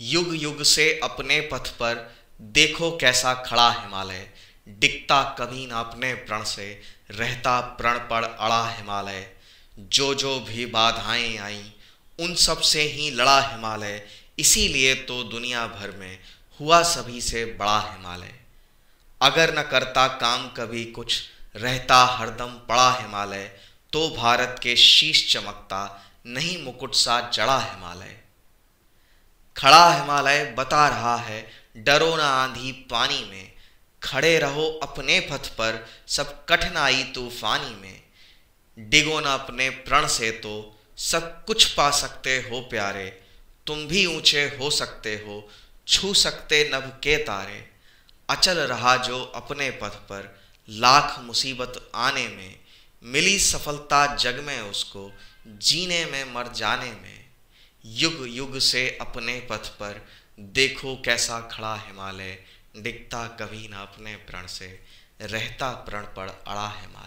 युग युग से अपने पथ पर देखो कैसा खड़ा हिमालय डिगता कभी ना अपने प्रण से रहता प्रण पर अड़ा हिमालय जो जो भी बाधाएं आई उन सब से ही लड़ा हिमालय इसीलिए तो दुनिया भर में हुआ सभी से बड़ा हिमालय अगर न करता काम कभी कुछ रहता हरदम पड़ा हिमालय तो भारत के शीश चमकता नहीं मुकुट सा जड़ा हिमालय खड़ा हिमालय बता रहा है डरो ना आंधी पानी में खड़े रहो अपने पथ पर सब कठिनाई तूफानी में डिगो ना अपने प्रण से तो सब कुछ पा सकते हो प्यारे तुम भी ऊंचे हो सकते हो छू सकते नभ के तारे अचल रहा जो अपने पथ पर लाख मुसीबत आने में मिली सफलता जग में उसको जीने में मर जाने में युग युग से अपने पथ पर देखो कैसा खड़ा हिमालय दिखता कभी ना अपने प्रण से रहता प्रण पर अड़ा हिमालय